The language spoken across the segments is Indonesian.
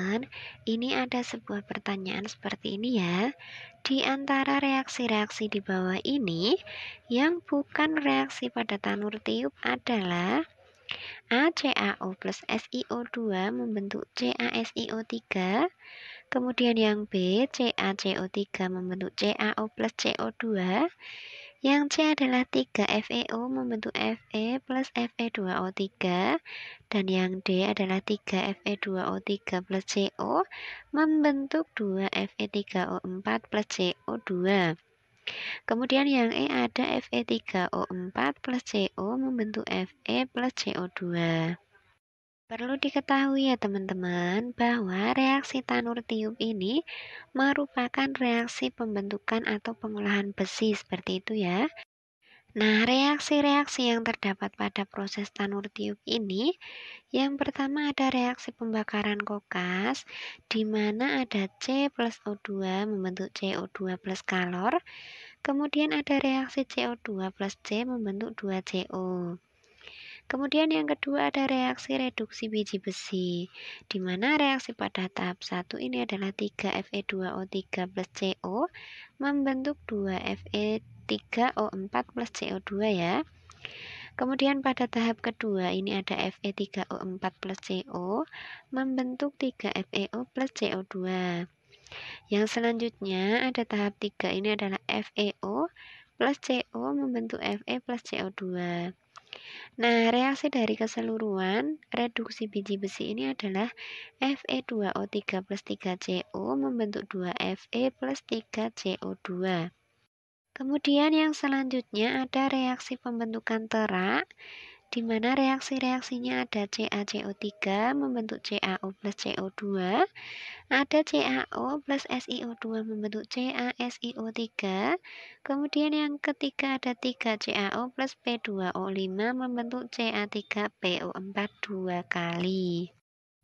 teman-teman, ini ada sebuah pertanyaan seperti ini ya. Di antara reaksi-reaksi di bawah ini, yang bukan reaksi pada tanur tiup adalah ACAO plus SiO2 membentuk CaSiO3 Kemudian yang B, CaCO3 membentuk CaO plus CO2 yang C adalah 3 FeO membentuk Fe plus Fe2O3 dan yang D adalah 3 Fe2O3 plus CO membentuk 2 Fe3O4 plus CO2. Kemudian yang E ada Fe3O4 plus CO membentuk Fe plus CO2. Perlu diketahui ya teman-teman bahwa reaksi tanur tiup ini merupakan reaksi pembentukan atau pengolahan besi seperti itu ya. Nah, reaksi-reaksi yang terdapat pada proses tanur tiup ini, yang pertama ada reaksi pembakaran kokas, di mana ada C plus O2 membentuk CO2 plus kalor, kemudian ada reaksi CO2 plus C membentuk 2CO. Kemudian yang kedua ada reaksi reduksi biji besi, di mana reaksi pada tahap 1 ini adalah 3Fe2O3 plus CO membentuk 2Fe3O4 plus CO2 ya. Kemudian pada tahap kedua ini ada Fe3O4 plus CO membentuk 3FeO plus CO2. Yang selanjutnya ada tahap 3 ini adalah FeO plus CO membentuk Fe plus CO2. Nah, reaksi dari keseluruhan reduksi biji besi ini adalah Fe2O3 plus 3CO membentuk 2Fe plus 3CO2. Kemudian yang selanjutnya ada reaksi pembentukan terak di mana reaksi-reaksinya ada CaCO3 membentuk CaO plus CO2, ada CaO plus SiO2 membentuk CaSiO3, kemudian yang ketiga ada 3CaO plus P2O5 membentuk Ca3PO4 dua kali.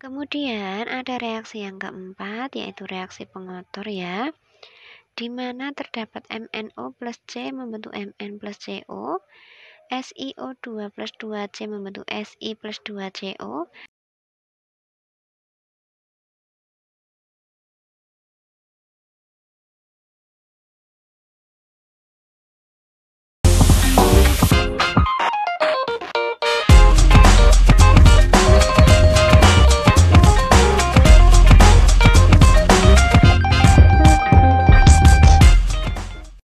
Kemudian ada reaksi yang keempat yaitu reaksi pengotor ya di mana terdapat MnO plus C membentuk Mn plus CO SiO2 plus 2C membentuk Si plus 2CO